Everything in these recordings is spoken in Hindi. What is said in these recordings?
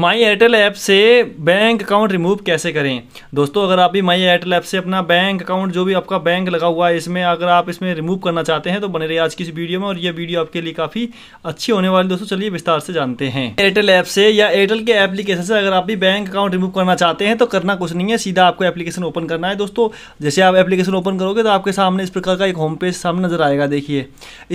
माई एयरटेल ऐप से बैंक अकाउंट रिमूव कैसे करें दोस्तों अगर आप भी माई एयरटेल ऐप से अपना बैंक अकाउंट जो भी आपका बैंक लगा हुआ है इसमें अगर आप इसमें रिमूव करना चाहते हैं तो बने रहिए आज की इस वीडियो में और ये वीडियो आपके लिए काफ़ी अच्छी होने वाली दोस्तों चलिए विस्तार से जानते हैं एयरटेल ऐप से या एयरटेल के एप्लीकेशन से अगर आप भी बैंक अकाउंट रिमूव करना चाहते हैं तो करना कुछ नहीं है सीधा आपको एप्लीकेशन ओपन करना है दोस्तों जैसे आप एप्लीकेशन ओपन करोगे तो आपके सामने इस प्रकार का एक होम पेज सामने नज़र आएगा देखिए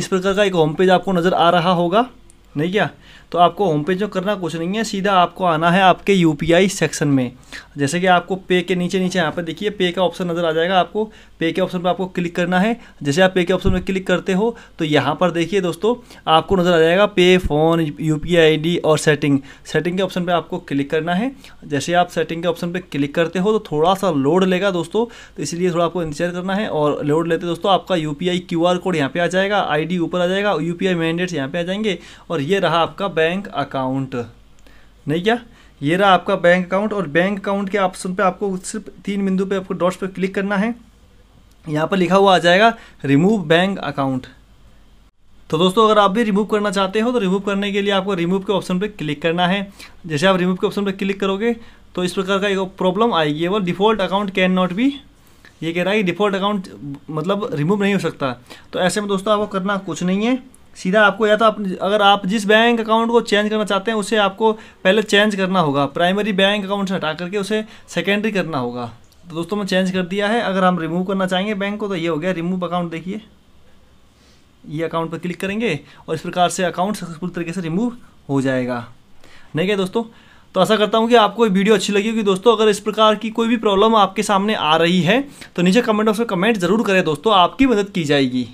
इस प्रकार का एक होम पेज आपको नज़र आ रहा होगा नहीं क्या तो आपको होम पेज में करना कुछ नहीं है सीधा आपको आना है आपके यू सेक्शन में जैसे कि आपको पे के नीचे नीचे यहाँ पर देखिए पे का ऑप्शन नज़र आ जाएगा आपको पे के ऑप्शन पर आपको क्लिक करना है जैसे आप पे के ऑप्शन पर क्लिक करते हो तो यहाँ पर देखिए दोस्तों आपको नज़र आ जाएगा पे फ़ोन यू पी और सेटिंग सेटिंग के ऑप्शन पर आपको क्लिक करना है जैसे आप सेटिंग के ऑप्शन पर क्लिक करते हो तो थोड़ा सा लोड लेगा दोस्तों तो इसलिए थोड़ा आपको इंतजार करना है और लोड लेते दोस्तों आपका यू पी कोड यहाँ पर आ जाएगा आई ऊपर आ जाएगा यू पी आई मैंडेट्स यहाँ आ जाएंगे और ये रहा आपका बैंक अकाउंट नहीं क्या ये रहा आपका बैंक अकाउंट और बैंक अकाउंट के ऑप्शन पे आपको सिर्फ तीन बिंदु पे आपको डॉट्स पे क्लिक करना है यहाँ पर लिखा हुआ आ जाएगा रिमूव बैंक अकाउंट तो दोस्तों अगर आप भी रिमूव करना चाहते हो तो रिमूव करने के लिए आपको रिमूव के ऑप्शन पर क्लिक करना है जैसे आप रिमूव के ऑप्शन पर क्लिक करोगे तो इस प्रकार का एक प्रॉब्लम आएगी वो default account cannot be ये कह रहा है कि डिफ़ॉल्ट अकाउंट मतलब रिमूव नहीं हो सकता तो ऐसे में दोस्तों आपको करना कुछ नहीं है सीधा आपको या तो आप अगर आप जिस बैंक अकाउंट को चेंज करना चाहते हैं उसे आपको पहले चेंज करना होगा प्राइमरी बैंक अकाउंट से हटा करके उसे सेकेंडरी करना होगा तो दोस्तों मैं चेंज कर दिया है अगर हम रिमूव करना चाहेंगे बैंक को तो ये हो गया रिमूव अकाउंट देखिए ये अकाउंट पर क्लिक करेंगे और इस प्रकार से अकाउंट सक्सेसफुल तरीके से रिमूव हो जाएगा नहीं क्या दोस्तों तो ऐसा करता हूँ कि आपको ये वीडियो अच्छी लगी होगी दोस्तों अगर इस प्रकार की कोई भी प्रॉब्लम आपके सामने आ रही है तो नीचे कमेंट बॉक्स में कमेंट जरूर करें दोस्तों आपकी मदद की जाएगी